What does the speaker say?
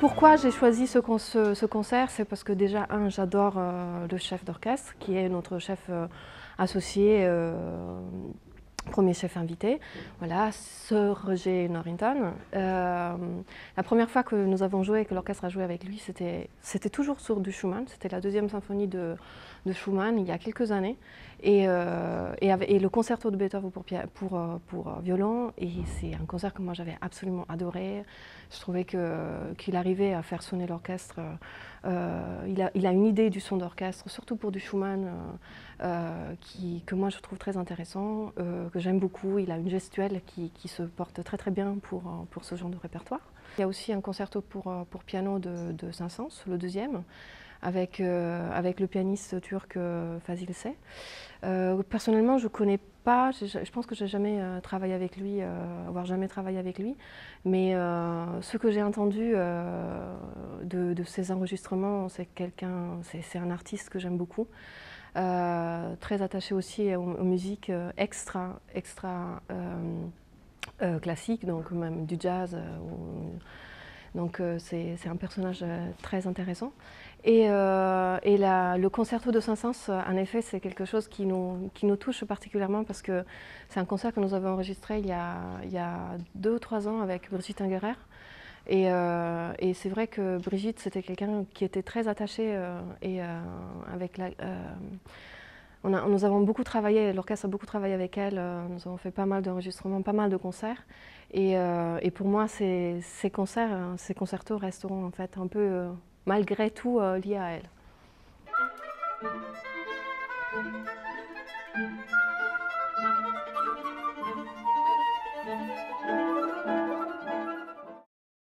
Pourquoi j'ai choisi ce, ce, concert C'est parce que déjà, un, j'adore euh, le chef d'orchestre, qui est notre chef euh, associé euh, premier chef invité, voilà, Sir Roger Norrington. Euh, la première fois que nous avons joué et que l'orchestre a joué avec lui, c'était toujours sur du Schumann, c'était la deuxième symphonie de, de, Schumann il y a quelques années, et, euh, et, le concerto de Beethoven pour, pour, euh, pour, violon, et c'est un concert que moi j'avais absolument adoré, je trouvais qu'il arrivait à faire sonner l'orchestre, il, a, il, a, une idée du son d'orchestre, surtout pour du Schumann, qui, que moi je trouve très intéressant, que j'aime beaucoup. Il a une gestuelle qui, se porte très très bien pour, euh, pour ce genre de répertoire. Il y a aussi un concerto pour, euh, pour piano de, de Saint-Saëns, le deuxième, avec, euh, avec le pianiste turc Fazil Sey. personnellement, je ne connais pas, je, pense que je n'ai jamais travaillé avec lui, avoir jamais travaillé avec lui, mais ce que j'ai entendu de, de, ses enregistrements, c'est quelqu'un, c'est un artiste que j'aime beaucoup. Euh, très attaché aussi aux, musiques euh, extra, extra euh, classiques, donc même du jazz. donc c'est un personnage très intéressant. Et, le concerto de Saint-Saëns, en effet, c'est quelque chose qui nous, touche particulièrement parce que c'est un concert que nous avons enregistré il y a, il y a deux ou trois ans avec Brigitte Ingerer. Euh, et, c'est vrai que Brigitte, c'était quelqu'un qui était très attaché euh, et euh, avec nous avons beaucoup travaillé, l'orchestre a beaucoup travaillé avec elle, nous avons fait pas mal d'enregistrements, pas mal de concerts. Et, pour moi, ces, ces, concerts, hein, ces concertos resteront en fait un peu, malgré tout, liés à elle.